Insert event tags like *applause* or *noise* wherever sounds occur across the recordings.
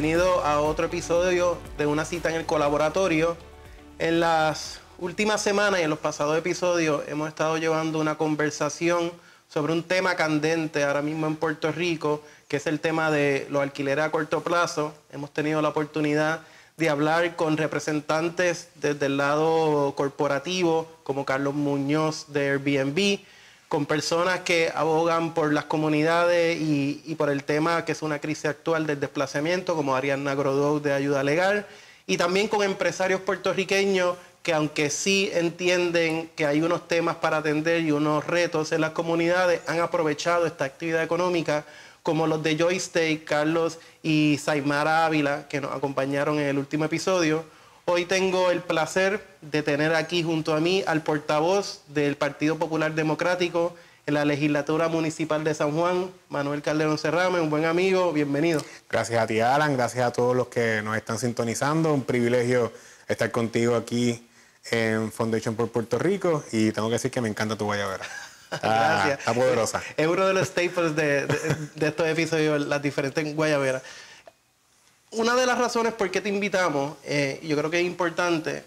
bienvenido a otro episodio de una cita en el colaboratorio. En las últimas semanas y en los pasados episodios hemos estado llevando una conversación sobre un tema candente ahora mismo en Puerto Rico, que es el tema de los alquileres a corto plazo. Hemos tenido la oportunidad de hablar con representantes desde el lado corporativo, como Carlos Muñoz de Airbnb, con personas que abogan por las comunidades y, por el tema que es una crisis actual del desplazamiento, como Ariana Grodow de Ayuda Legal, y también con empresarios puertorriqueños que aunque sí entienden que hay unos temas para atender y unos retos en las comunidades, han aprovechado esta actividad económica, como los de Joyce Carlos y Saimara Ávila, que nos acompañaron en el último episodio Hoy tengo el placer de tener aquí junto a mí al portavoz del Partido Popular Democrático en la legislatura municipal de San Juan, Manuel Calderón Cerrame, un buen amigo, bienvenido. Gracias a ti, Alan, gracias a todos los que nos están sintonizando, un privilegio estar contigo aquí en Foundation por Puerto Rico y tengo que decir que me encanta tu guayabera. *laughs* Gracias. Está poderosa. Es uno de los staples de, estos episodios, las diferentes guayaberas una de las razones por qué te invitamos, eh, yo creo que es importante,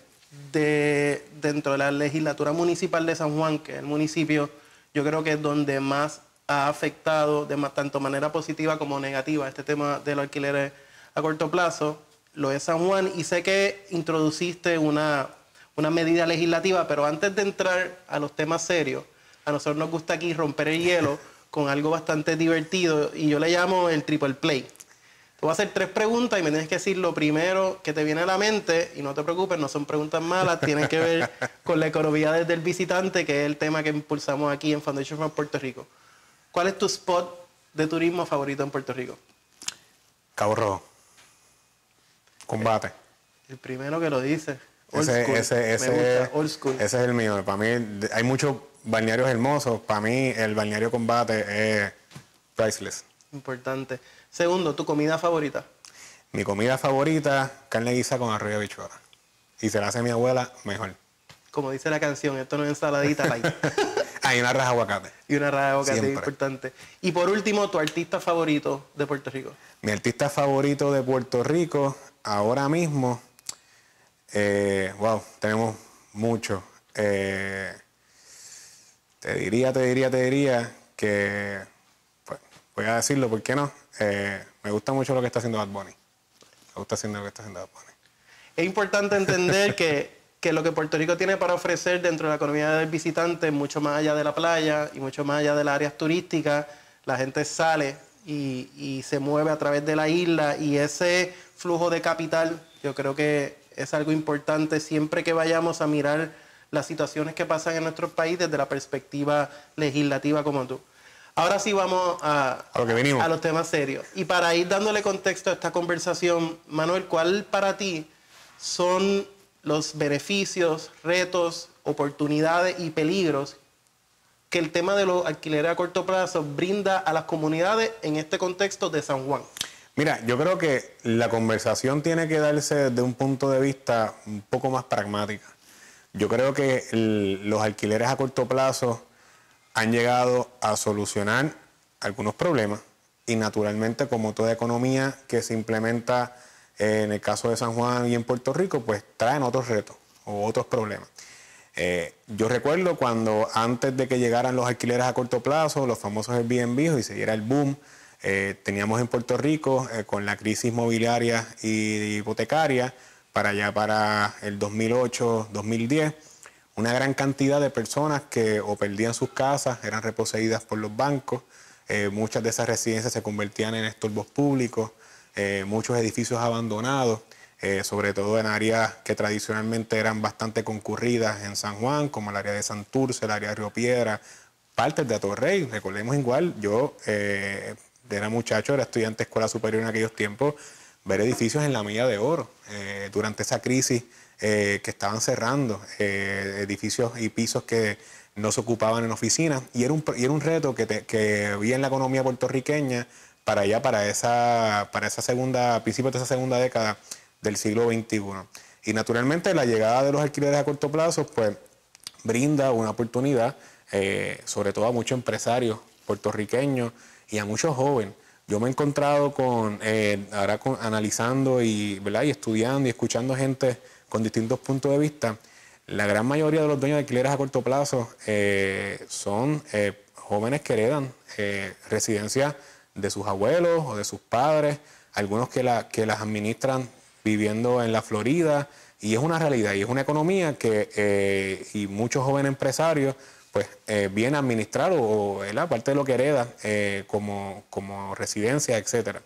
de, dentro de la legislatura municipal de San Juan, que es el municipio, yo creo que es donde más ha afectado de más, tanto manera positiva como negativa este tema de los alquileres a corto plazo, lo es San Juan. Y sé que introduciste una, una medida legislativa, pero antes de entrar a los temas serios, a nosotros nos gusta aquí romper el hielo con algo bastante divertido y yo le llamo el triple play voy a hacer tres preguntas y me tienes que decir lo primero que te viene a la mente. Y no te preocupes, no son preguntas malas, tienen que ver *laughs* con la economía del visitante, que es el tema que impulsamos aquí en Foundation for Puerto Rico. ¿Cuál es tu spot de turismo favorito en Puerto Rico? Cabo Rojo. Combate. Eh, el, primero que lo dice. Old ese, school. me Old school. ese es el mío. Para mí hay muchos balnearios hermosos. Para mí el balneario Combate es priceless. Importante. Segundo, ¿tu comida favorita? Mi comida favorita, carne guisa con arroz de Y se la hace mi abuela mejor. Como dice la canción, esto no es ensaladita, *laughs* Hay una raja de aguacate. Y una raja de aguacate, importante. Y por último, tu artista favorito de Puerto Rico. Mi artista favorito de Puerto Rico, ahora mismo, eh, wow, tenemos mucho. Eh, te diría, te diría, te diría que voy a decirlo, ¿por qué no? Eh, me gusta mucho lo que está haciendo Bad Bunny. Me gusta haciendo lo que está haciendo Bad Bunny. Es importante entender que, lo que Puerto Rico tiene para ofrecer dentro de la economía del visitante, mucho más allá de la playa y mucho más allá de las áreas turísticas, la gente sale y, y se mueve a través de la isla y ese flujo de capital, yo creo que es algo importante siempre que vayamos a mirar las situaciones que pasan en nuestro país desde la perspectiva legislativa como tú. Ahora sí vamos a, los temas serios. Y para ir dándole contexto a esta conversación, Manuel, ¿cuál para ti son los beneficios, retos, oportunidades y peligros que el tema de los alquileres a corto plazo brinda a las comunidades en este contexto de San Juan? Mira, yo creo que la conversación tiene que darse desde un punto de vista un poco más pragmático. Yo creo que los alquileres a corto plazo han llegado a solucionar algunos problemas y naturalmente como toda economía que se implementa eh, en el caso de San Juan y en Puerto Rico, pues traen otros retos o otros problemas. Eh, yo recuerdo cuando antes de que llegaran los alquileres a corto plazo, los famosos Airbnb y se diera el boom, eh, teníamos en Puerto Rico con la crisis mobiliaria y hipotecaria para allá para el 2008-2010 una gran cantidad de personas que o perdían sus casas, eran reposeídas por los bancos, eh, muchas de esas residencias se convertían en estorbos públicos, eh, muchos edificios abandonados, eh, sobre todo en áreas que tradicionalmente eran bastante concurridas en San Juan, como el área de Santurce, el área de Río Piedra, partes de Atorrey. Recordemos igual, yo era muchacho, era estudiante de escuela superior en aquellos tiempos, ver edificios en la milla de oro durante esa crisis eh, que estaban cerrando, eh, edificios y pisos que no se ocupaban en oficinas. Y era un, y reto que, que había en la economía puertorriqueña para allá, para esa, para esa segunda, principios de esa segunda década del siglo XXI. Y naturalmente la llegada de los alquileres a corto plazo, pues brinda una oportunidad, eh, sobre todo a muchos empresarios puertorriqueños y a muchos jóvenes. Yo me he encontrado con, ahora analizando y, y estudiando y escuchando gente con distintos puntos de vista. La gran mayoría de los dueños de alquileres a corto plazo eh, son eh, jóvenes que heredan eh, residencias de sus abuelos o de sus padres, algunos que, que las administran viviendo en la Florida, y es una realidad, y es una economía que y muchos jóvenes empresarios pues vienen a administrar o, o la parte de lo que hereda como, como residencia, etcétera.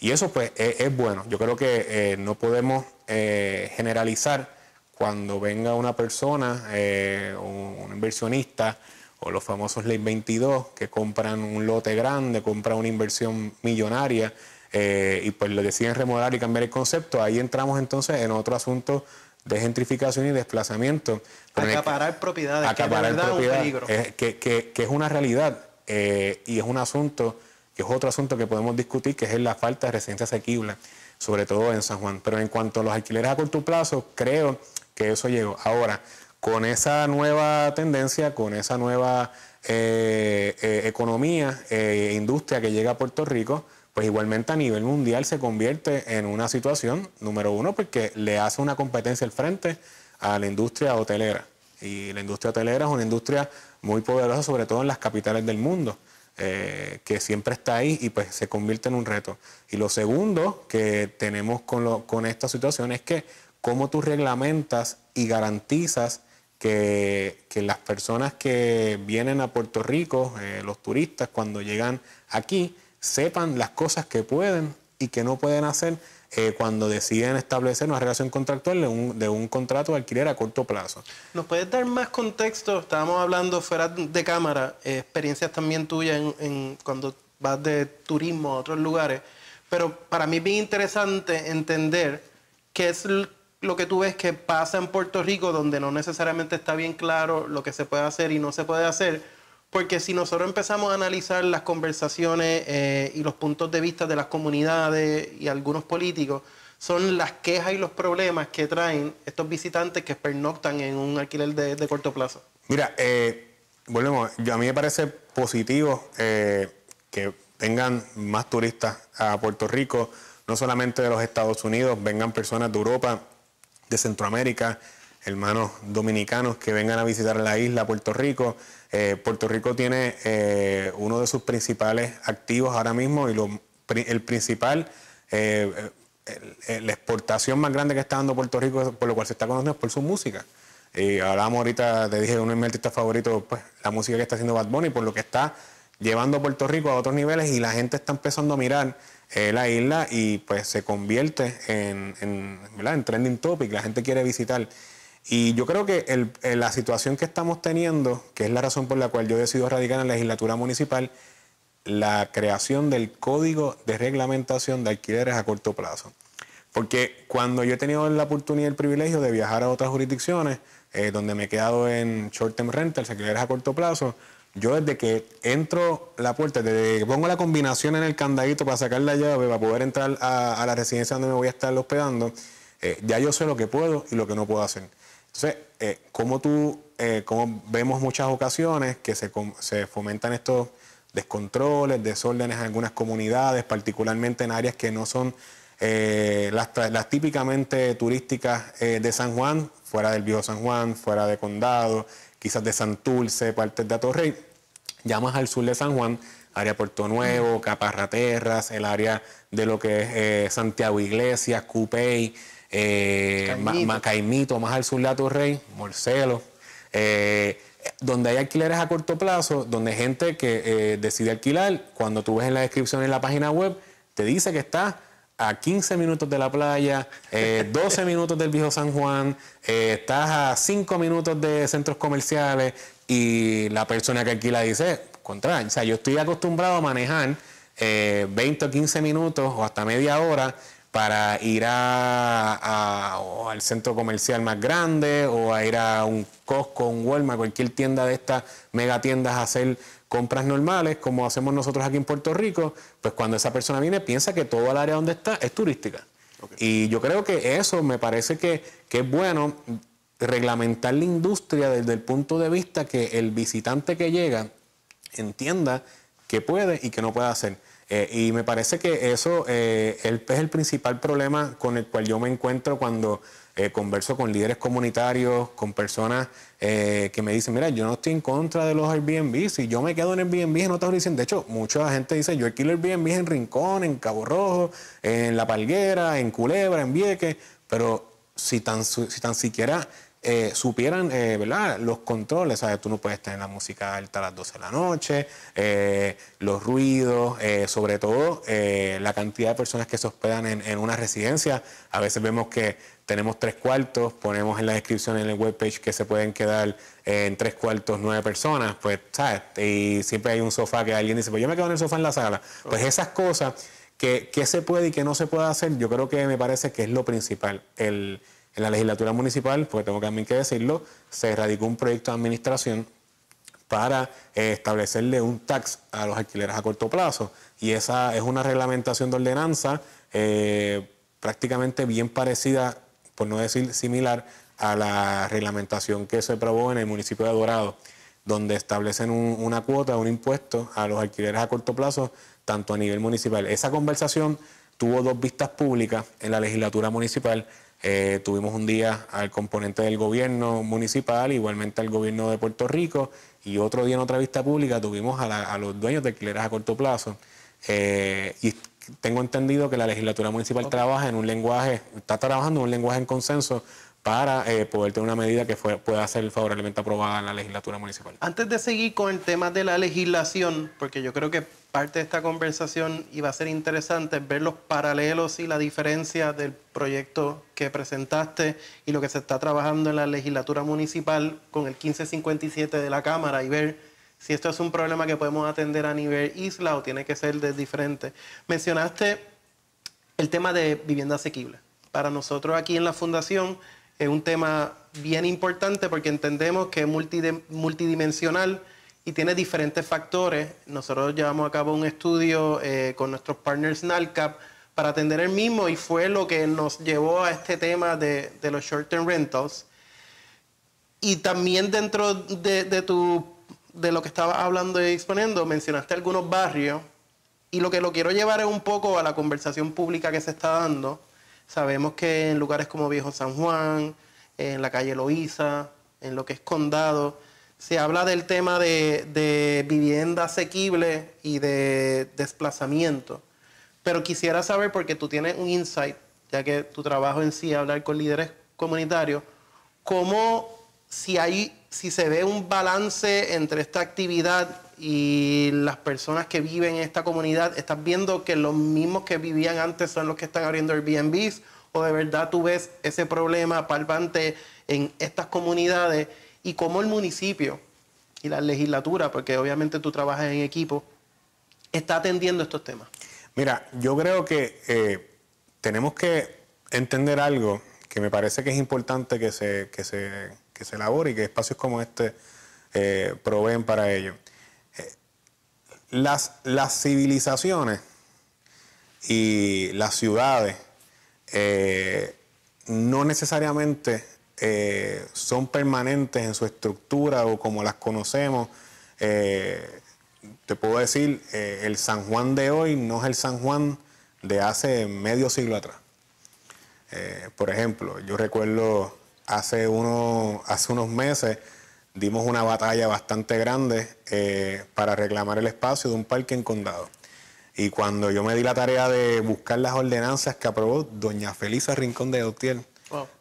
Y eso pues es, bueno. Yo creo que eh, no podemos eh, generalizar cuando venga una persona, eh, un inversionista o los famosos Ley 22 que compran un lote grande, compran una inversión millonaria y pues lo deciden remodelar y cambiar el concepto. Ahí entramos entonces en otro asunto de gentrificación y desplazamiento. Acaparar propiedades, propiedad, que, que es una realidad y es un asunto es otro asunto que podemos discutir, que es la falta de residencia asequible, sobre todo en San Juan. Pero en cuanto a los alquileres a corto plazo, creo que eso llegó. Ahora, con esa nueva tendencia, con esa nueva eh, eh, economía e industria que llega a Puerto Rico, pues igualmente a nivel mundial se convierte en una situación, número uno, porque le hace una competencia al frente a la industria hotelera. Y la industria hotelera es una industria muy poderosa, sobre todo en las capitales del mundo. Eh, que siempre está ahí y pues se convierte en un reto. Y lo segundo que tenemos con, esta situación es que cómo tú reglamentas y garantizas que, las personas que vienen a Puerto Rico, eh, los turistas, cuando llegan aquí, sepan las cosas que pueden y que no pueden hacer eh, cuando deciden establecer una relación contractual de un, de un, contrato de alquiler a corto plazo. ¿Nos puedes dar más contexto? Estábamos hablando fuera de cámara, eh, experiencias también tuyas en, cuando vas de turismo a otros lugares, pero para mí es bien interesante entender qué es lo que tú ves que pasa en Puerto Rico, donde no necesariamente está bien claro lo que se puede hacer y no se puede hacer porque si nosotros empezamos a analizar las conversaciones eh, y los puntos de vista de las comunidades y algunos políticos, son las quejas y los problemas que traen estos visitantes que pernoctan en un alquiler de, corto plazo. Mira, eh, volvemos, a mí me parece positivo eh, que vengan más turistas a Puerto Rico, no solamente de los Estados Unidos, vengan personas de Europa, de Centroamérica, hermanos dominicanos que vengan a visitar la isla, Puerto Rico. Eh, Puerto Rico tiene eh, uno de sus principales activos ahora mismo y el principal, eh, la exportación más grande que está dando Puerto Rico, por lo cual se está conociendo, es por su música. Y hablamos ahorita, te dije, uno de mis artistas favoritos, pues la música que está haciendo Bad Bunny, por lo que está llevando a Puerto Rico a otros niveles y la gente está empezando a mirar la isla y pues se convierte en, en, en, trending topic, la gente quiere visitar. Y yo creo que eh, la situación que estamos teniendo, que es la razón por la cual yo he decido radicar en la legislatura municipal, la creación del código de reglamentación de alquileres a corto plazo. Porque cuando yo he tenido la oportunidad y el privilegio de viajar a otras jurisdicciones, eh, donde me he quedado en short-term rentals, alquileres a corto plazo, yo desde que entro la puerta, desde que pongo la combinación en el candadito para sacar la llave, para poder entrar a, la residencia donde me voy a estar hospedando, eh, ya yo sé lo que puedo y lo que no puedo hacer. Entonces, eh, como tú, eh, como vemos muchas ocasiones que se, fomentan estos descontroles, desórdenes en algunas comunidades, particularmente en áreas que no son eh, las, típicamente turísticas de San Juan, fuera del Viejo San Juan, fuera de Condado, quizás de Santurce, partes de Atorrey, ya más al sur de San Juan, área Puerto Nuevo, Caparraterras, el área de lo que es Santiago Iglesias, Cupey, eh, Macaimito. más al sur de rey, Morcelo, eh, donde hay alquileres a corto plazo, donde gente que eh, decide alquilar, cuando tú ves en la descripción en la página web, te dice que estás a 15 minutos de la playa, 12 eh, *laughs* minutos del viejo San Juan, estás a 5 minutos de centros comerciales y la persona que alquila dice, contra, o sea, yo estoy acostumbrado a manejar 20 o 15 minutos o hasta media hora para ir a, al centro comercial más grande o a ir a un Costco, un Walmart, cualquier tienda de estas mega tiendas a hacer compras normales, como hacemos nosotros aquí en Puerto Rico, pues cuando esa persona viene piensa que todo el área donde está es turística. Y yo creo que eso me parece que, que es bueno reglamentar la industria desde el punto de vista que el visitante que llega entienda que puede y que no puede hacer. Eh, y me parece que eso eh, es el principal problema con el cual yo me encuentro cuando eh, converso con líderes comunitarios, con personas que me dicen, mira, yo no estoy en contra de los Airbnb, si yo me quedo en Airbnb no te dicen, de hecho, mucha gente dice, yo alquilo Airbnb en Rincón, en Cabo Rojo, en La Palguera, en Culebra, en Vieques, pero si tan, si tan siquiera eh, supieran eh, ¿verdad? los controles. ¿sabes? Tú no puedes tener la música alta a las 12 de la noche, eh, los ruidos, sobre todo la cantidad de personas que se hospedan en, una residencia. A veces vemos que tenemos tres cuartos, ponemos en la descripción en el webpage que se pueden quedar en tres cuartos nueve personas, pues, ¿sabes? Y siempre hay un sofá que alguien dice, pues yo me quedo en el sofá en la sala. Pues esas cosas que, que se puede y que no se puede hacer, yo creo que me parece que es lo principal. El, en la legislatura municipal, porque tengo también que decirlo, se radicó un proyecto de administración para eh, establecerle un tax a los alquileres a corto plazo. Y esa es una reglamentación de ordenanza eh, prácticamente bien parecida, por no decir similar, a la reglamentación que se aprobó en el municipio de Dorado, donde establecen una cuota, un impuesto a los alquileres a corto plazo, tanto a nivel municipal. Esa conversación tuvo dos vistas públicas en la legislatura municipal. Eh, tuvimos un día al componente del gobierno municipal, igualmente al gobierno de Puerto Rico, y otro día en otra vista pública tuvimos a, los dueños de alquileres a corto plazo. Eh, y tengo entendido que la legislatura municipal trabaja en un lenguaje, está trabajando en un lenguaje en consenso para eh, poder tener una medida que pueda ser favorablemente aprobada en la legislatura municipal. Antes de seguir con el tema de la legislación, porque yo creo que parte de esta conversación iba a ser interesante ver los paralelos y la diferencia del proyecto que presentaste y lo que se está trabajando en la legislatura municipal con el 1557 de la Cámara y ver si esto es un problema que podemos atender a nivel isla o tiene que ser de diferente. Mencionaste el tema de vivienda asequible. Para nosotros aquí en la Fundación, es un tema bien importante porque entendemos que es multidimensional y tiene diferentes factores. Nosotros llevamos a cabo un estudio eh, con nuestros partners NALCAP para atender el mismo y fue lo que nos llevó a este tema de, los short-term rentals. Y también dentro de, tu, de lo que estabas hablando y exponiendo, mencionaste algunos barrios y lo que lo quiero llevar es un poco a la conversación pública que se está dando Sabemos que en lugares como Viejo San Juan, en la calle Loíza, en lo que es Condado, se habla del tema de, de vivienda asequible y de desplazamiento. Pero quisiera saber, porque tú tienes un insight, ya que tu trabajo en sí, hablar con líderes comunitarios, cómo si hay si se ve un balance entre esta actividad y las personas que viven en esta comunidad, ¿estás viendo que los mismos que vivían antes son los que están abriendo Airbnbs? ¿O de verdad tú ves ese problema palpante en estas comunidades? ¿Y cómo el municipio y la legislatura, porque obviamente tú trabajas en equipo, está atendiendo estos temas? Mira, yo creo que eh, tenemos que entender algo que me parece que es importante que se, que se que se elabore y que espacios como este eh, proveen para ello. Eh, las, las civilizaciones y las ciudades eh, no necesariamente son permanentes en su estructura o como las conocemos. te puedo decir, el San Juan de hoy no es el San Juan de hace medio siglo atrás. por ejemplo, yo recuerdo hace, uno, hace unos meses dimos una batalla bastante grande eh, para reclamar el espacio de un parque en condado. Y cuando yo me di la tarea de buscar las ordenanzas que aprobó doña Felisa Rincón de Otiel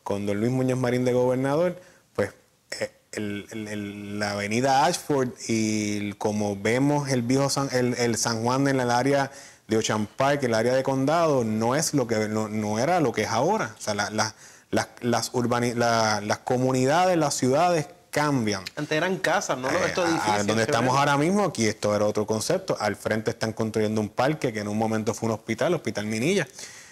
con don Luis Muñoz Marín de gobernador, pues eh, la avenida Ashford y como vemos el viejo San, el, San Juan en el área de Ocean Park, el área de condado, no es lo que no, era lo que es ahora. Las, las, las comunidades, las ciudades cambian. Antes eran casas, ¿no? Eh, esto difícil, donde estamos ahora mismo, aquí esto era otro concepto. Al frente están construyendo un parque que en un momento fue un hospital, Hospital Minilla.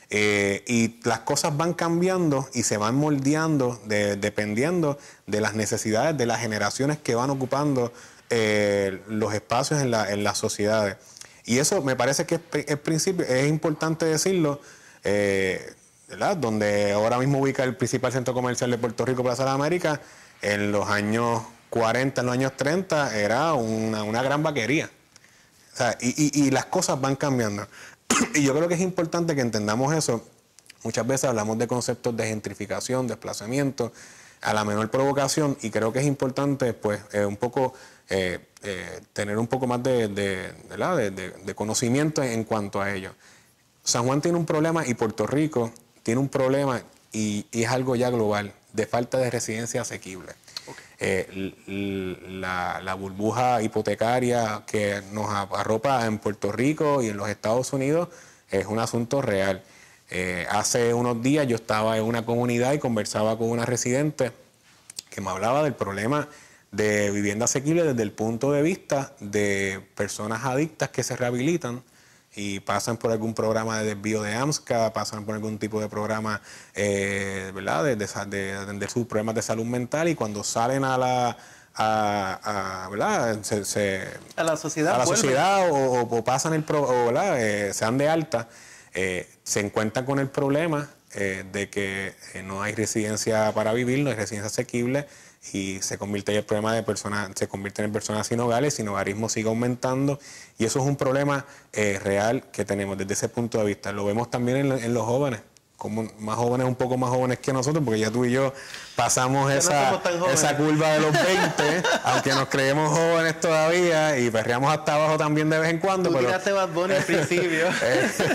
Eh, y las cosas van cambiando y se van moldeando dependiendo de las necesidades de las generaciones que van ocupando eh, los espacios en, la, en, las sociedades. Y eso me parece que es, es, es importante decirlo donde ahora mismo ubica el principal centro comercial de Puerto Rico, Plaza de América, en los años 40, en los años 30, era una, gran vaquería. y, las cosas van cambiando. *clears throat* y yo creo que es importante que entendamos eso. Muchas veces hablamos de conceptos de gentrificación, desplazamiento, a la menor provocación, y creo que es importante, pues, eh, un poco eh, eh, tener un poco más de, de, de, de conocimiento en cuanto a ello. San Juan tiene un problema y Puerto Rico tiene un problema y, es algo ya global, de falta de residencia asequible. Eh, la, burbuja hipotecaria que nos arropa en Puerto Rico y en los Estados Unidos es un asunto real. Eh, hace unos días yo estaba en una comunidad y conversaba con una residente que me hablaba del problema de vivienda asequible desde el punto de vista de personas adictas que se rehabilitan y pasan por algún programa de desvío de AMSCA, pasan por algún tipo de programa eh, ¿verdad? De, sus problemas de salud mental y cuando salen a la... A, Se, a la sociedad, a la sociedad o, pasan el o, eh, se dan de alta, eh, se encuentran con el problema eh, de que eh, no hay residencia para vivir, no hay residencia asequible y se convierte en el problema de personas, se convierten en personas sin hogares, sin hogarismo sigue aumentando y eso es un problema eh, real que tenemos desde ese punto de vista. Lo vemos también en los jóvenes como más jóvenes, un poco más jóvenes que nosotros, porque ya tú y yo pasamos esa, esa curva de los 20, *laughs* aunque nos creemos jóvenes todavía y perreamos hasta abajo también de vez en cuando. Tú pero... tiraste Bad al *laughs* principio.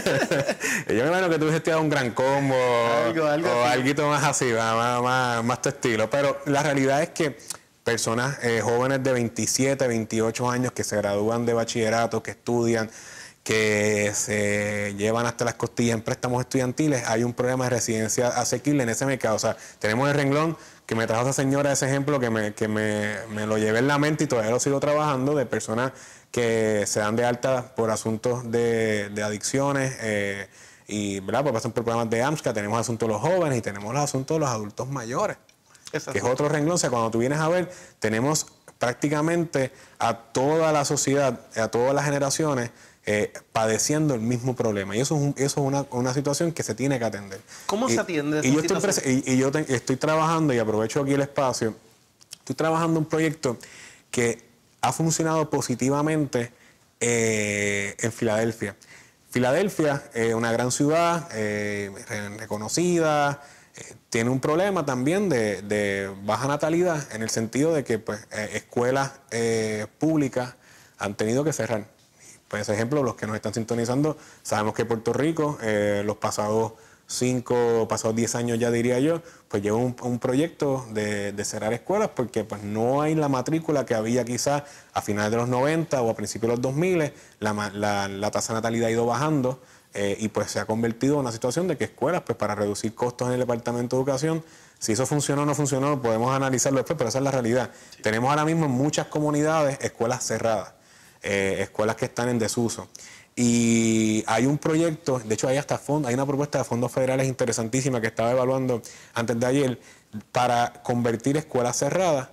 *laughs* yo me imagino que tú tirado un gran combo o algo más así, más, más, más tu estilo. Pero la realidad es que personas eh, jóvenes de 27, 28 años que se gradúan de bachillerato, que estudian, que se llevan hasta las costillas en préstamos estudiantiles, hay un programa de residencia asequible en ese mercado. O sea, tenemos el renglón que me trajo esa señora ese ejemplo que me, que me, lo llevé en la mente y todavía lo sigo trabajando de personas que se dan de alta por asuntos de, adicciones. Eh, y ¿verdad? Pues pasan por programas de AMSCA, tenemos asuntos de los jóvenes y tenemos los asuntos de los adultos mayores, que es otro renglón. O sea, cuando tú vienes a ver, tenemos prácticamente a toda la sociedad, a todas las generaciones eh, padeciendo el mismo problema. Y eso es, eso una, situación que se tiene que atender. ¿Cómo se atiende? y, yo estoy, trabajando, y aprovecho aquí el espacio, estoy trabajando un proyecto que ha funcionado positivamente eh, en Filadelfia. Filadelfia, es una gran ciudad, eh, reconocida, tiene un problema también de, de, baja natalidad en el sentido de que pues, escuelas públicas han tenido que cerrar. Pues, ejemplo, los que nos están sintonizando, sabemos que Puerto Rico, eh, los pasados cinco, pasados 10 años ya diría yo, pues lleva un, proyecto de, cerrar escuelas porque pues no hay la matrícula que había quizás a finales de los 90 o a principios de los 2000, la, tasa de natalidad ha ido bajando eh, y pues se ha convertido en una situación de que escuelas, pues para reducir costos en el Departamento de Educación, si eso funcionó o no funcionó, podemos analizarlo después, pero esa es la realidad. Tenemos ahora mismo en muchas comunidades escuelas cerradas eh, escuelas que están en desuso. Y hay un proyecto, de hecho hay hasta fondo, hay una propuesta de fondos federales interesantísima que estaba evaluando antes de ayer para convertir escuelas cerradas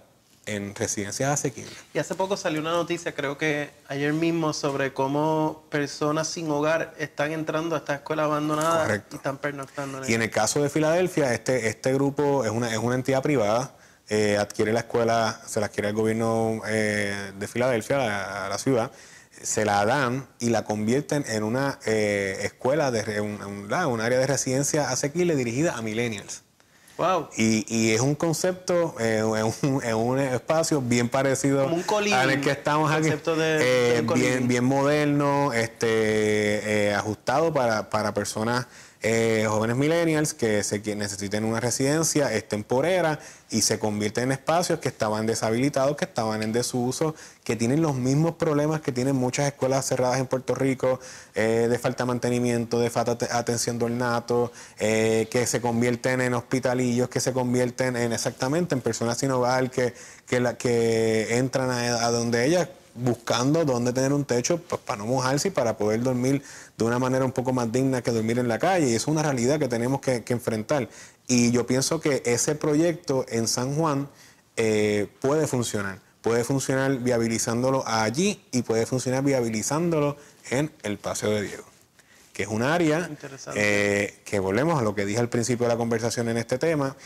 en residencias asequibles. Y hace poco salió una noticia, creo que ayer mismo, sobre cómo personas sin hogar están entrando a esta escuela abandonada y están pernoctando. y en el caso de Filadelfia, este, este grupo es una, es una entidad privada eh, adquiere la escuela, se la adquiere el gobierno eh, de Filadelfia, a la, ciudad, se la dan y la convierten en una eh, escuela, de, un, área de residencia asequible dirigida a millennials. Wow. Y, es un concepto, *laughs* es, un, espacio bien parecido al que estamos aquí. bien, bien moderno, este, ajustado para, para personas eh, jóvenes millennials que, se, necesiten una residencia es temporera y se convierten en espacios que estaban deshabilitados, que estaban en desuso, que tienen los mismos problemas que tienen muchas escuelas cerradas en Puerto Rico, eh, de falta de mantenimiento, de falta de atención de eh, que se convierten en hospitalillos, que se convierten en exactamente en personas sin hogar, que, que, la, que entran a, a donde ellas buscando dónde tener un techo pues, para no mojarse y para poder dormir de una manera un poco más digna que dormir en la calle. Y es una realidad que tenemos que, enfrentar. Y yo pienso que ese proyecto en San Juan eh, puede funcionar. Puede funcionar viabilizándolo allí y puede funcionar viabilizándolo en el Paseo de Diego, que es un área eh, que volvemos a lo que dije al principio de la conversación en este tema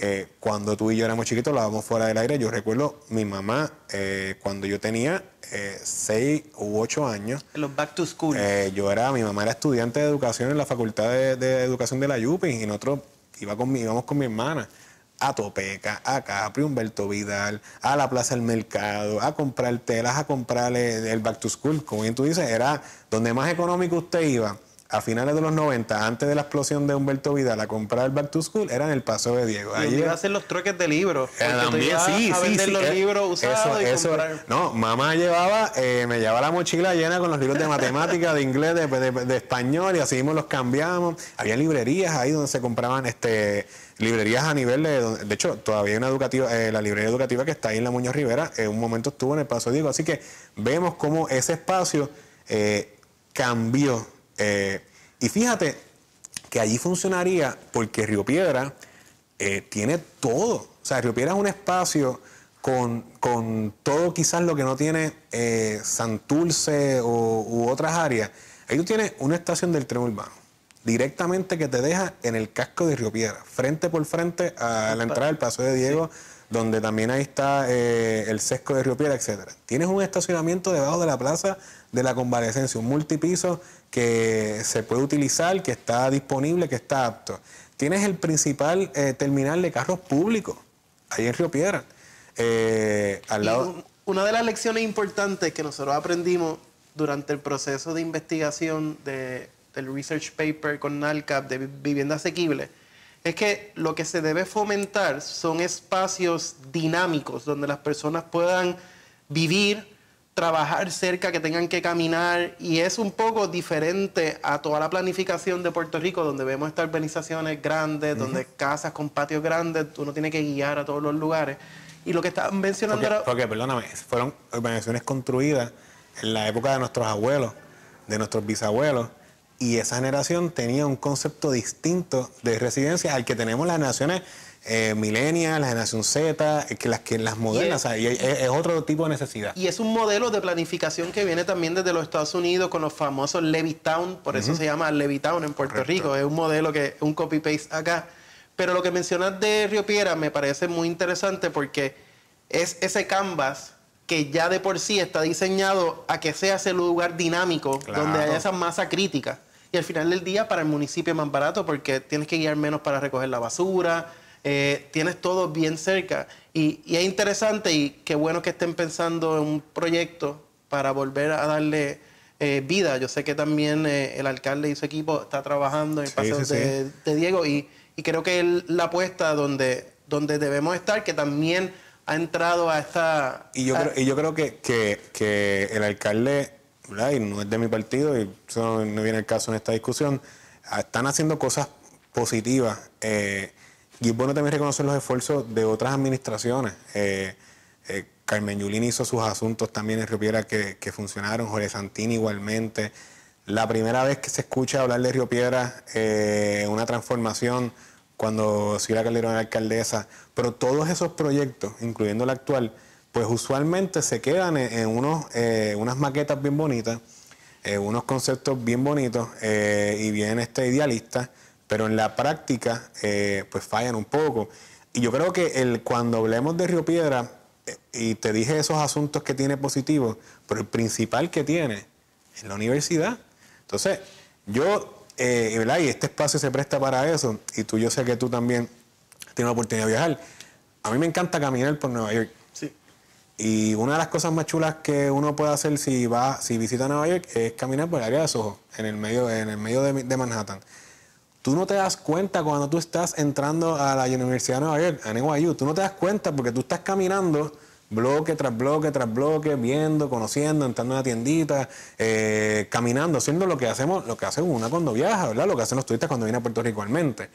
eh, cuando tú y yo éramos chiquitos, vamos fuera del aire. Yo recuerdo mi mamá eh, cuando yo tenía eh, seis u ocho años. Los back to school. yo era, mi mamá era estudiante de educación en la Facultad de, Educación de la Yupi y nosotros iba íbamos con mi hermana a Topeca, a Capri, Humberto Vidal, a la Plaza del Mercado, a comprar telas, a comprarle el, el back to school. Como bien tú dices, era donde más económico usted iba a finales de los 90, antes de la explosión de Humberto Vidal, a comprar el Back School, era en el paso de Diego. Ahí iba a los troques de libros. Eh, también, sí, a vender los eh, libros usados No, mamá llevaba, eh, me llevaba la mochila llena con los libros de matemática de inglés, de, español, y así mismo los cambiamos. Había librerías ahí donde se compraban este librerías a nivel de... De hecho, todavía hay una educativa, la librería educativa que está ahí en la Muñoz Rivera, en un momento estuvo en el paso de Diego. Así que vemos cómo ese espacio cambió eh, y fíjate que allí funcionaría porque Río Piedra eh, tiene todo. O sea, Río Piedra es un espacio con, todo quizás lo que no tiene eh, Santulce u otras áreas. Ahí tú tienes una estación del tren urbano directamente que te deja en el casco de Río Piedra, frente por frente a la entrada del Paso de Diego, donde también ahí está el sesco de Río Piedra, etc. Tienes un estacionamiento debajo de la plaza de la convalecencia, un multipiso que se puede utilizar, que está disponible, que está apto. Tienes el principal eh, terminal de carros públicos, ahí en Río Piedra. Eh, al lado... una de las lecciones importantes que nosotros aprendimos durante el proceso de investigación de, del research paper con NALCAP de vivienda asequible es que lo que se debe fomentar son espacios dinámicos donde las personas puedan vivir, trabajar cerca, que tengan que caminar, y es un poco diferente a toda la planificación de Puerto Rico, donde vemos estas urbanizaciones grandes, donde casas con patios grandes, uno tiene que guiar a todos los lugares. Y lo que están mencionando porque, perdóname, fueron urbanizaciones construidas en la época de nuestros abuelos, de nuestros bisabuelos, y esa generación tenía un concepto distinto de residencia al que tenemos las naciones eh, milenias, la generación Z, eh, que las que las modernas, es, otro tipo de necesidad. Y es un modelo de planificación que viene también desde los Estados Unidos con los famosos Levittown, por eso se llama Levittown en Puerto Rico, es un modelo que un copy paste acá. Pero lo que mencionas de Río Piera me parece muy interesante porque es ese canvas que ya de por sí está diseñado a que sea ese lugar dinámico donde haya esa masa crítica y al final del día para el municipio es más barato porque tienes que guiar menos para recoger la basura, eh, tienes todo bien cerca. Y, es interesante y qué bueno que estén pensando en un proyecto para volver a darle eh, vida. Yo sé que también eh, el alcalde y su equipo está trabajando en el paseo de, Diego y, creo que la apuesta donde, donde debemos estar, que también ha entrado a esta... Y yo creo, yo creo que el alcalde y no es de mi partido, y eso no viene el caso en esta discusión, ah, están haciendo cosas positivas. y eh, bueno también reconocer los esfuerzos de otras administraciones. Eh, eh, Carmen Yulín hizo sus asuntos también en Río Piedra que, funcionaron, Jorge Santini igualmente. La primera vez que se escucha hablar de Río Piedra, una transformación, cuando Sila Calderón era alcaldesa, pero todos esos proyectos, incluyendo el actual, pues usualmente se quedan en, unos, eh, unas maquetas bien bonitas, eh, unos conceptos bien bonitos eh, y bien este, idealistas, pero en la práctica pues fallan un poco. Y yo creo que el, cuando hablemos de Río Piedra, y te dije esos asuntos que tiene positivos, pero el principal que tiene es la universidad. Entonces, yo, ¿verdad? Y este espacio se presta para eso, y tú yo sé que tú también tienes la oportunidad de viajar. A mí me encanta caminar por Nueva York. Y una de las cosas más chulas que uno puede hacer si va, si visita Nueva York, es caminar por el área de Soho, en el medio, en el medio de, Manhattan. Tú no te das cuenta cuando tú estás entrando a la Universidad de Nueva York, a NYU, tú no te das cuenta porque tú estás caminando bloque tras bloque tras bloque, viendo, conociendo, entrando en una tiendita, eh, caminando, haciendo lo que hacemos, lo que hace una cuando viaja, ¿verdad? Lo que hacen los turistas cuando vienen a Puerto Rico igualmente.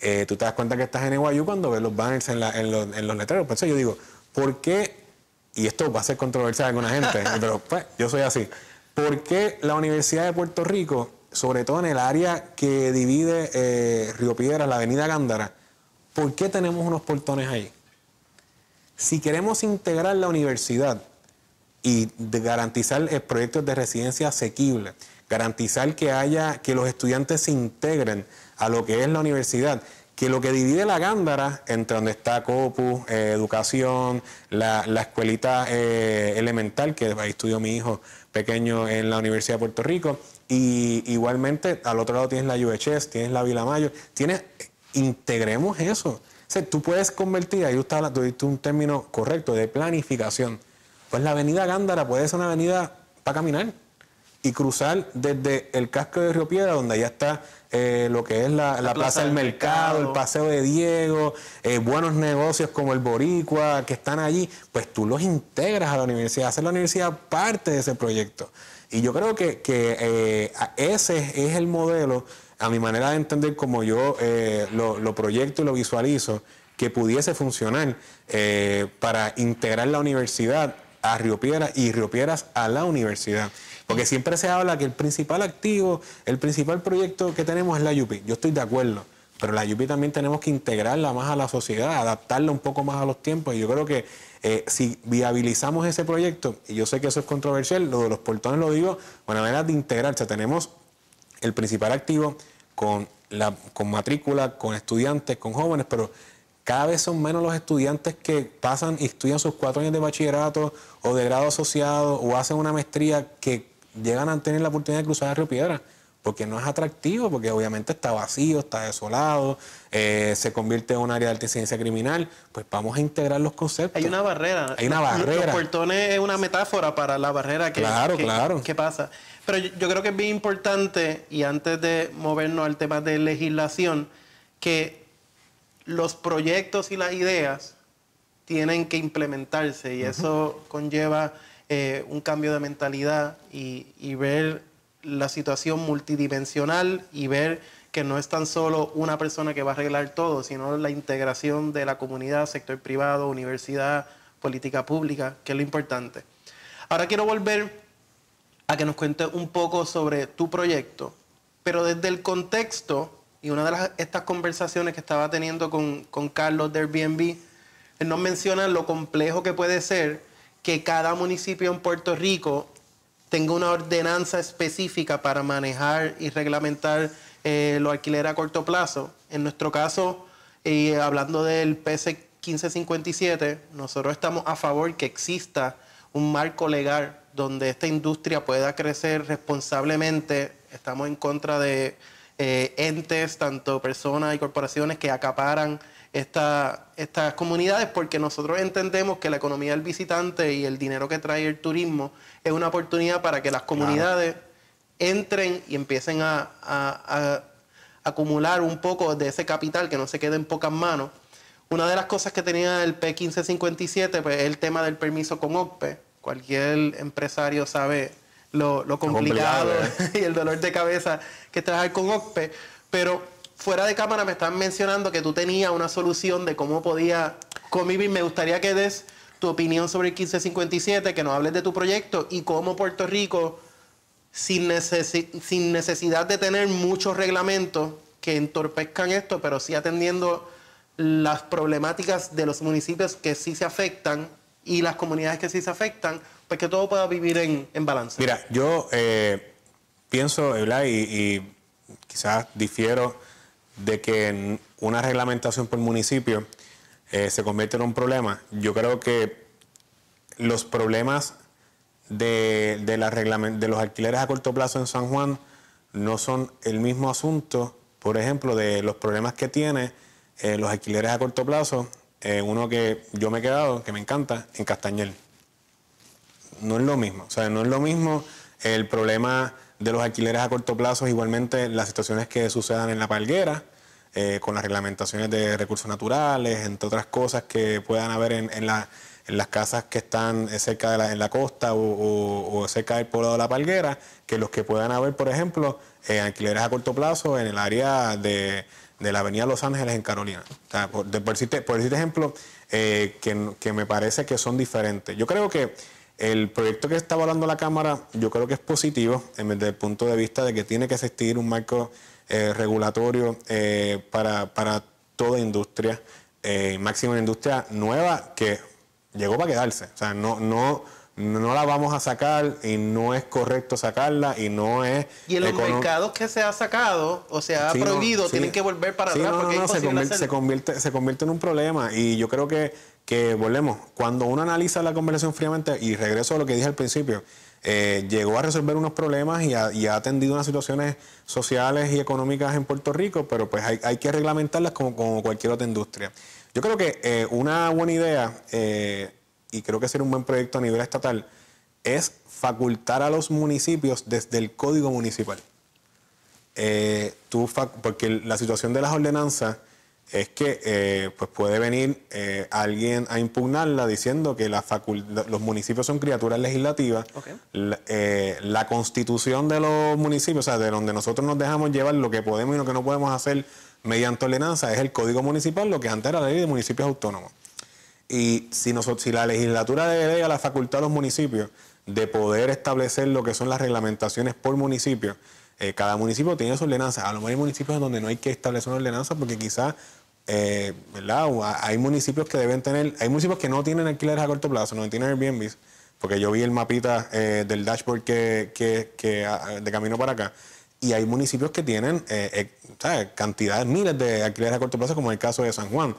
Eh, tú te das cuenta que estás en NYU cuando ves los banners en, los, en los letreros. Por eso yo digo, ¿por qué y esto va a ser controversial con la gente, *laughs* pero pues yo soy así. ¿Por qué la Universidad de Puerto Rico, sobre todo en el área que divide eh, Río Piedras, la avenida Gándara, por qué tenemos unos portones ahí? Si queremos integrar la universidad y garantizar el proyectos de residencia asequible, garantizar que haya que los estudiantes se integren a lo que es la universidad, que lo que divide la Gándara entre donde está COPU, eh, educación, la, escuelita eh, elemental, que ahí estudió mi hijo pequeño en la Universidad de Puerto Rico, y igualmente al otro lado tienes la UHS, tienes la Vila Mayor, tienes, integremos eso. O sea, tú puedes convertir, ahí usted tuviste un término correcto de planificación. Pues la avenida Gándara puede ser una avenida para caminar y cruzar desde el casco de Río Piedra, donde ya está eh, lo que es la, plaza, del mercado, el paseo de Diego, eh, buenos negocios como el Boricua que están allí, pues tú los integras a la universidad, haces la universidad parte de ese proyecto. Y yo creo que, eh, ese es el modelo, a mi manera de entender como yo lo, lo, proyecto y lo visualizo, que pudiese funcionar para integrar la universidad a Río Piedras y Río Piedras a la universidad. Porque siempre se habla que el principal activo, el principal proyecto que tenemos es la UP, Yo estoy de acuerdo. Pero la Yupi también tenemos que integrarla más a la sociedad, adaptarla un poco más a los tiempos. Y yo creo que eh, si viabilizamos ese proyecto, y yo sé que eso es controversial, lo de los portones lo digo, una manera de integrarse. Tenemos el principal activo con, la, con matrícula, con estudiantes, con jóvenes, pero cada vez son menos los estudiantes que pasan y estudian sus cuatro años de bachillerato o de grado asociado o hacen una maestría que llegan a tener la oportunidad de cruzar el Río Piedra, porque no es atractivo, porque obviamente está vacío, está desolado, eh, se convierte en un área de alta incidencia criminal, pues vamos a integrar los conceptos. Hay una barrera. Hay una barrera. Los portones es una metáfora para la barrera que, claro, claro. que pasa. Pero yo, creo que es bien importante, y antes de movernos al tema de legislación, que los proyectos y las ideas tienen que implementarse y eso conlleva eh, un cambio de mentalidad y, ver la situación multidimensional y ver que no es tan solo una persona que va a arreglar todo, sino la integración de la comunidad, sector privado, universidad, política pública, que es lo importante. Ahora quiero volver a que nos cuentes un poco sobre tu proyecto, pero desde el contexto, y una de estas conversaciones que estaba teniendo con, con Carlos de Airbnb, él nos menciona lo complejo que puede ser que cada municipio en Puerto Rico tenga una ordenanza específica para manejar y reglamentar eh, lo alquiler a corto plazo. En nuestro caso, hablando del PC 1557, nosotros estamos a favor que exista un marco legal donde esta industria pueda crecer responsablemente. Estamos en contra de eh, entes, tanto personas y corporaciones que acaparan estas comunidades porque nosotros entendemos que la economía del visitante y el dinero que trae el turismo es una oportunidad para que las comunidades entren y empiecen a, acumular un poco de ese capital que no se quede en pocas manos. Una de las cosas que tenía el P1557 pues, es el tema del permiso con OCPE. Cualquier empresario sabe lo, lo complicado, ¿eh? *laughs* y el dolor de cabeza que trabajar con OCPE, pero fuera de cámara me están mencionando que tú tenías una solución de cómo podía convivir. Me gustaría que des tu opinión sobre el 1557, que nos hables de tu proyecto y cómo Puerto Rico, sin, sin necesidad de tener muchos reglamentos que entorpezcan esto, pero sí atendiendo las problemáticas de los municipios que sí se afectan y las comunidades que sí se afectan, pues que todo pueda vivir en, balance. Mira, yo eh, pienso, ¿verdad? y, quizás difiero de que una reglamentación por municipio eh, se convierte en un problema. Yo creo que los problemas de, de los alquileres a corto plazo en San Juan no son el mismo asunto, por ejemplo, de los problemas que tiene eh, los alquileres a corto plazo, eh, uno que yo me he quedado, que me encanta, en Castañel. No es lo mismo, o sea, no es lo mismo el problema de los alquileres a corto plazo, igualmente las situaciones que sucedan en la palguera, eh, con las reglamentaciones de recursos naturales, entre otras cosas que puedan haber en, en las casas que están eh, cerca de la, en la costa o, cerca del poblado de la palguera, que los que puedan haber, por ejemplo, eh, alquileres a corto plazo en el área de, de la avenida Los Ángeles en Carolina. por, de, por, decirte, ejemplo, que, que me parece que son diferentes. Yo creo que el proyecto que está hablando la Cámara yo creo que es positivo desde el punto de vista de que tiene que existir un marco eh, regulatorio eh, para, toda industria, eh, máximo una industria nueva que llegó para quedarse. O sea, no, no, no la vamos a sacar y no es correcto sacarla y no es... Y en los mercados que se ha sacado o se ha prohibido tienen que volver para atrás. porque no, se, se, convierte, se convierte en un problema y yo creo que que volvemos, cuando uno analiza la conversación fríamente, y regreso a lo que dije al principio, eh, llegó a resolver unos problemas y ha, atendido unas situaciones sociales y económicas en Puerto Rico, pero pues hay, hay que reglamentarlas como, cualquier otra industria. Yo creo que eh, una buena idea, eh, y creo que sería un buen proyecto a nivel estatal, es facultar a los municipios desde el código municipal. porque la situación de las ordenanzas es que eh, pues puede venir eh, alguien a impugnarla diciendo que los municipios son criaturas legislativas, eh, la, constitución de los municipios, o sea, de donde nosotros nos dejamos llevar lo que podemos y lo que no podemos hacer mediante ordenanza, es el código municipal, lo que antes era la ley de municipios autónomos. Y si, nosotros, si la legislatura a la facultad a los municipios de poder establecer lo que son las reglamentaciones por municipio, eh, cada municipio tiene su ordenanza. A lo mejor hay municipios donde no hay que establecer una ordenanza porque quizás, eh, ¿verdad? hay municipios que deben tener, hay municipios que no tienen alquileres a corto plazo, no tienen Airbnb, porque yo vi el mapita eh, del dashboard que, que, ah, de camino para acá. Y hay municipios que tienen cantidades, miles de alquileres a corto plazo, como el caso de San Juan.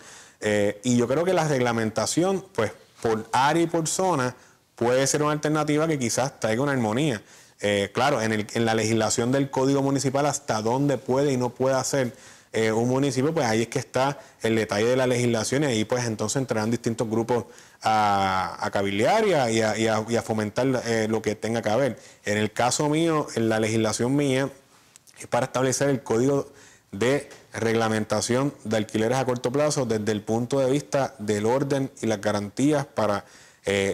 y yo creo que la reglamentación, pues, por área y por zona, puede ser una alternativa que quizás traiga una armonía. Eh, claro, en, la legislación del Código Municipal, hasta dónde puede y no puede hacer eh, un municipio, pues ahí es que está el detalle de la legislación y ahí pues entonces entrarán distintos grupos a, a y a, fomentar eh, lo que tenga que haber. En el caso mío, en la legislación mía, es para establecer el Código de Reglamentación de Alquileres a Corto Plazo desde el punto de vista del orden y las garantías para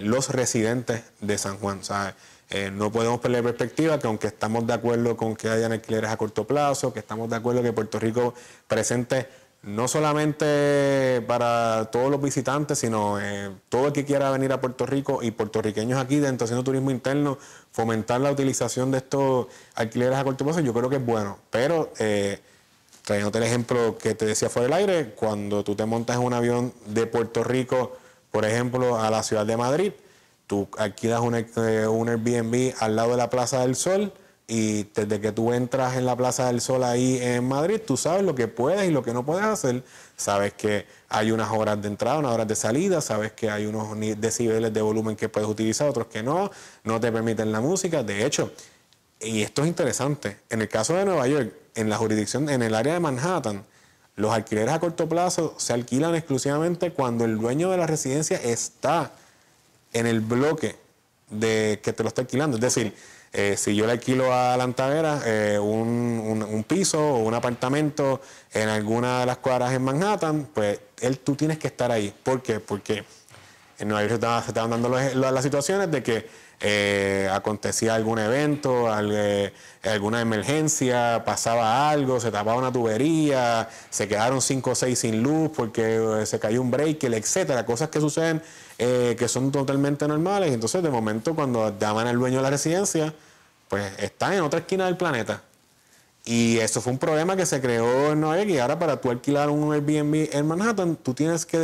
los residentes de San Juan. ¿sabes? Eh, no podemos perder perspectiva que aunque estamos de acuerdo con que hayan alquileres a corto plazo, que estamos de acuerdo que Puerto Rico presente no solamente para todos los visitantes, sino eh, todo el que quiera venir a Puerto Rico y puertorriqueños aquí dentro haciendo turismo interno, fomentar la utilización de estos alquileres a corto plazo, yo creo que es bueno. Pero eh, trayéndote el ejemplo que te decía fuera del aire, cuando tú te montas en un avión de Puerto Rico, por ejemplo, a la ciudad de Madrid, tú alquilas un, eh, un Airbnb al lado de la Plaza del Sol y desde que tú entras en la Plaza del Sol ahí en Madrid, tú sabes lo que puedes y lo que no puedes hacer. Sabes que hay unas horas de entrada, unas horas de salida, sabes que hay unos decibeles de volumen que puedes utilizar, otros que no, no te permiten la música. De hecho, y esto es interesante, en el caso de Nueva York, en la jurisdicción, en el área de Manhattan, los alquileres a corto plazo se alquilan exclusivamente cuando el dueño de la residencia está en el bloque de que te lo está alquilando. Es decir, eh, si yo le alquilo a la eh, un, piso o un apartamento en alguna de las cuadras en Manhattan, pues él, tú tienes que estar ahí. ¿Por qué? Porque en Nueva York se, estaban dando las situaciones de que eh, acontecía algún evento, alguna emergencia, pasaba algo, se tapaba una tubería, se quedaron cinco o seis sin luz porque se cayó un break, etcétera, cosas que suceden eh, que son totalmente normales. entonces, de momento, cuando llaman al dueño de la residencia, pues está en otra esquina del planeta. Y eso fue un problema que se creó en Nueva York. Y ahora, para tú alquilar un Airbnb en Manhattan, tú tienes que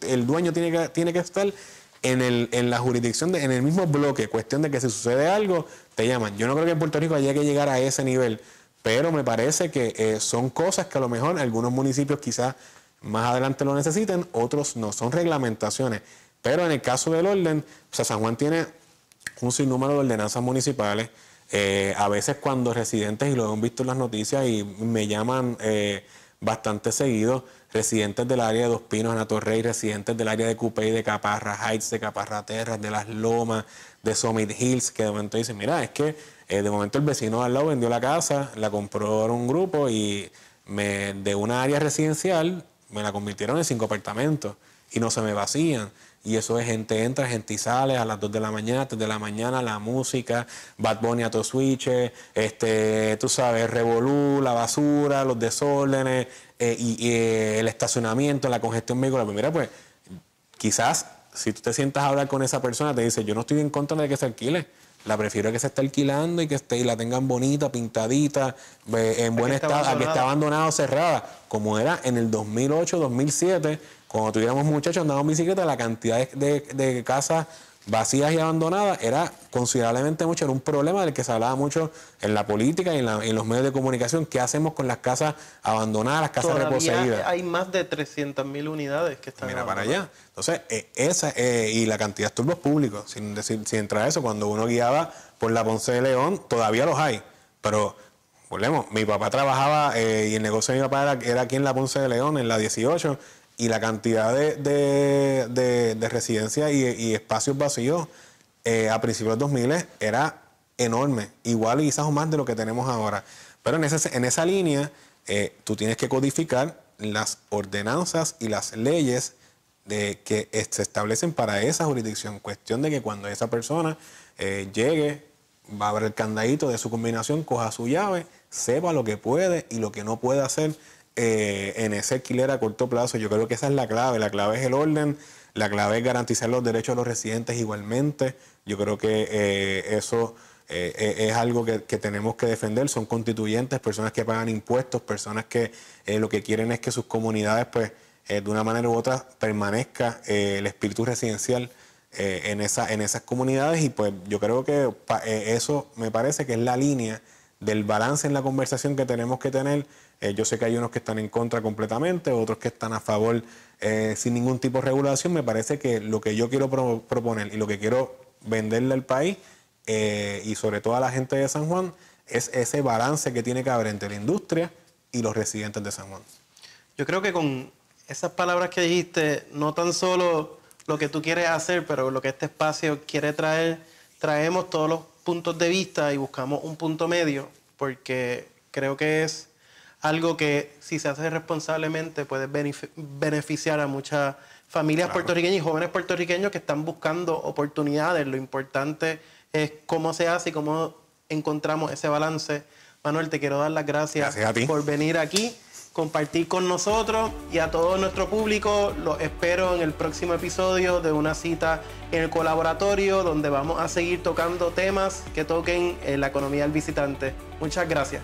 el dueño tiene que, tiene que estar en, el, en la jurisdicción, de, en el mismo bloque. Cuestión de que si sucede algo, te llaman. Yo no creo que en Puerto Rico haya que llegar a ese nivel. Pero me parece que eh, son cosas que a lo mejor algunos municipios quizás más adelante lo necesiten, otros no. Son reglamentaciones. Pero en el caso del orden, o sea, San Juan tiene un sinnúmero de ordenanzas municipales. Eh, a veces cuando residentes, y lo han visto en las noticias y me llaman eh, bastante seguido, residentes del área de Dos Pinos, y residentes del área de Coupey, de Caparra Heights, de Caparra Terras, de Las Lomas, de Summit Hills, que de momento dicen, mira, es que eh, de momento el vecino al lado vendió la casa, la compró un grupo y me, de una área residencial me la convirtieron en cinco apartamentos y no se me vacían. Y eso es gente entra, gente sale a las 2 de la mañana, 3 de la mañana, la música, Bad Bunny a tu switch, este, tú sabes, revolú, la basura, los desórdenes, eh, y, eh, el estacionamiento, la congestión vehicular. Pues mira, pues quizás si tú te sientas a hablar con esa persona, te dice, yo no estoy en contra de que se alquile. La prefiero que se esté alquilando y que esté, y la tengan bonita, pintadita, eh, en buen estado, a que esté abandonada o cerrada, como era en el 2008, 2007 cuando tuviéramos muchachos andando en bicicleta, la cantidad de, casas vacías y abandonadas era considerablemente mucho, era un problema del que se hablaba mucho en la política y en, los medios de comunicación. ¿Qué hacemos con las casas abandonadas, las casas Todavía Hay más de 300.000 unidades que están. Mira para allá. Entonces, eh, esa eh, y la cantidad de turbos públicos, sin, decir, sin entrar a eso, cuando uno guiaba por la Ponce de León, todavía los hay. Pero volvemos, mi papá trabajaba eh, y el negocio de mi papá era, era, aquí en la Ponce de León, en la 18, y la cantidad de, de, residencias y, espacios vacíos eh, a principios de 2000 era enorme, igual y quizás más de lo que tenemos ahora. Pero en, esa línea, eh, tú tienes que codificar las ordenanzas y las leyes de, que se establecen para esa jurisdicción. Cuestión de que cuando esa persona eh, llegue, va a ver el candadito de su combinación, coja su llave, sepa lo que puede y lo que no puede hacer eh, en ese alquiler a corto plazo. Yo creo que esa es la clave. La clave es el orden, la clave es garantizar los derechos de los residentes igualmente. Yo creo que eh, eso eh, es algo que, tenemos que defender. Son constituyentes, personas que pagan impuestos, personas que lo que quieren es que sus comunidades, pues, de una manera u otra, permanezca el espíritu residencial. en, en esas comunidades y pues yo creo que eso me parece que es la línea del balance en la conversación que tenemos que tener. Eh, yo sé que hay unos que están en contra completamente, otros que están a favor eh, sin ningún tipo de regulación. Me parece que lo que yo quiero proponer y lo que quiero venderle al país eh, y sobre todo a la gente de San Juan es ese balance que tiene que haber entre la industria y los residentes de San Juan. Yo creo que con esas palabras que dijiste, no tan solo lo que tú quieres hacer, pero lo que este espacio quiere traer, traemos todos los puntos de vista y buscamos un punto medio, porque creo que es algo que si se hace responsablemente puede beneficiar a muchas familias puertorriqueñas y jóvenes puertorriqueños que están buscando oportunidades. Lo importante es cómo se hace y cómo encontramos ese balance. Manuel, te quiero dar las gracias por venir aquí compartir con nosotros y a todo nuestro público. Los espero en el próximo episodio de una cita en el colaboratorio donde vamos a seguir tocando temas que toquen eh, la economía del visitante. Muchas gracias.